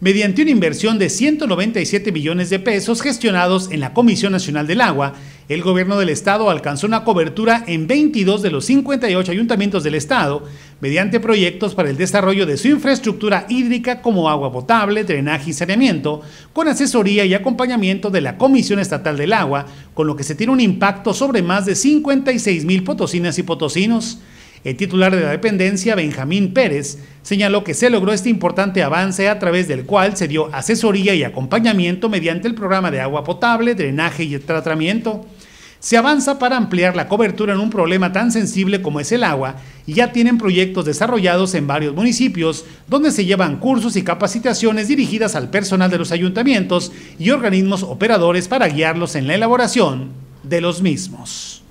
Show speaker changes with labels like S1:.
S1: mediante una inversión de 197 millones de pesos gestionados en la Comisión Nacional del Agua, el gobierno del estado alcanzó una cobertura en 22 de los 58 ayuntamientos del estado mediante proyectos para el desarrollo de su infraestructura hídrica como agua potable, drenaje y saneamiento, con asesoría y acompañamiento de la Comisión Estatal del Agua, con lo que se tiene un impacto sobre más de 56 mil potosinas y potosinos. El titular de la dependencia, Benjamín Pérez, señaló que se logró este importante avance a través del cual se dio asesoría y acompañamiento mediante el programa de agua potable, drenaje y tratamiento. Se avanza para ampliar la cobertura en un problema tan sensible como es el agua y ya tienen proyectos desarrollados en varios municipios donde se llevan cursos y capacitaciones dirigidas al personal de los ayuntamientos y organismos operadores para guiarlos en la elaboración de los mismos.